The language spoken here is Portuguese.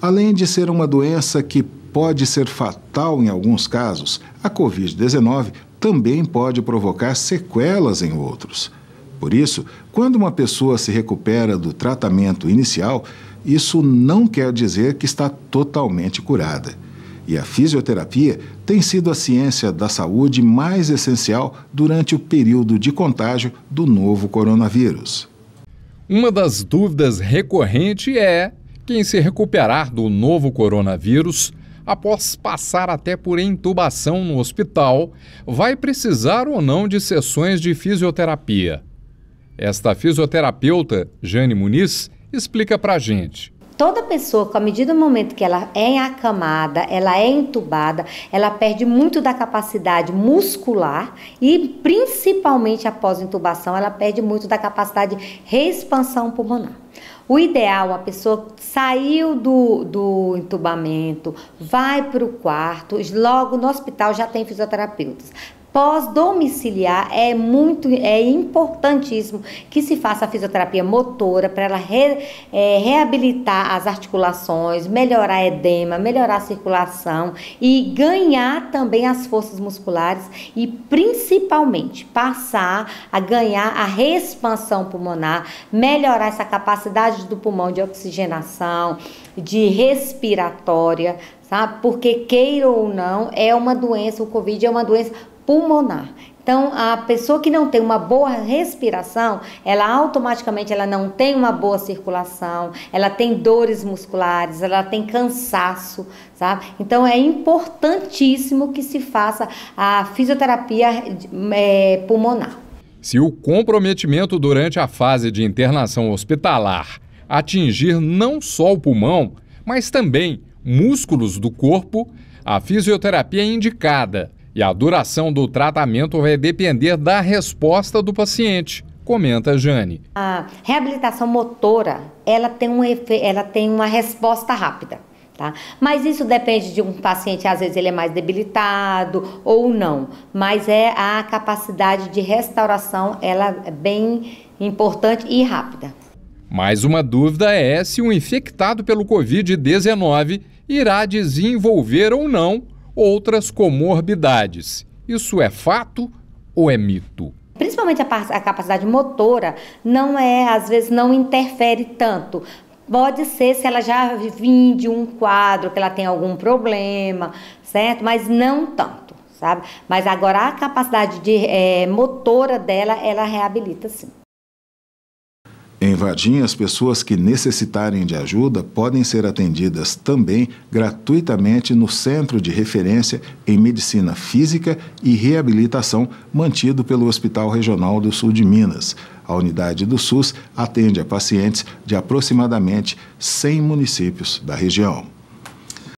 Além de ser uma doença que pode ser fatal em alguns casos, a Covid-19 também pode provocar sequelas em outros. Por isso, quando uma pessoa se recupera do tratamento inicial, isso não quer dizer que está totalmente curada. E a fisioterapia tem sido a ciência da saúde mais essencial durante o período de contágio do novo coronavírus. Uma das dúvidas recorrente é quem se recuperar do novo coronavírus após passar até por intubação no hospital, vai precisar ou não de sessões de fisioterapia. Esta fisioterapeuta, Jane Muniz, explica para gente toda pessoa com a medida do momento que ela é acamada, ela é entubada, ela perde muito da capacidade muscular e, principalmente após a intubação, ela perde muito da capacidade de reexpansão pulmonar. O ideal, a pessoa saiu do, do entubamento, vai para o quarto, logo no hospital já tem fisioterapeutas pós-domiciliar é muito, é importantíssimo que se faça a fisioterapia motora para ela re, é, reabilitar as articulações, melhorar edema, melhorar a circulação e ganhar também as forças musculares e principalmente passar a ganhar a reexpansão pulmonar, melhorar essa capacidade do pulmão de oxigenação, de respiratória, sabe? Porque queira ou não, é uma doença, o Covid é uma doença pulmonar. Então, a pessoa que não tem uma boa respiração, ela automaticamente ela não tem uma boa circulação, ela tem dores musculares, ela tem cansaço, sabe? Então, é importantíssimo que se faça a fisioterapia é, pulmonar. Se o comprometimento durante a fase de internação hospitalar atingir não só o pulmão, mas também músculos do corpo, a fisioterapia é indicada e a duração do tratamento vai depender da resposta do paciente, comenta Jane. A reabilitação motora, ela tem, um efe... ela tem uma resposta rápida. Tá? Mas isso depende de um paciente, às vezes ele é mais debilitado ou não, mas é a capacidade de restauração, ela é bem importante e rápida. Mais uma dúvida é se o um infectado pelo Covid-19 irá desenvolver ou não outras comorbidades. Isso é fato ou é mito? Principalmente a, a capacidade motora não é, às vezes, não interfere tanto, Pode ser se ela já vim de um quadro, que ela tem algum problema, certo? Mas não tanto, sabe? Mas agora a capacidade de, é, motora dela, ela reabilita sim. Em Vadim, as pessoas que necessitarem de ajuda podem ser atendidas também gratuitamente no Centro de Referência em Medicina Física e Reabilitação, mantido pelo Hospital Regional do Sul de Minas. A unidade do SUS atende a pacientes de aproximadamente 100 municípios da região.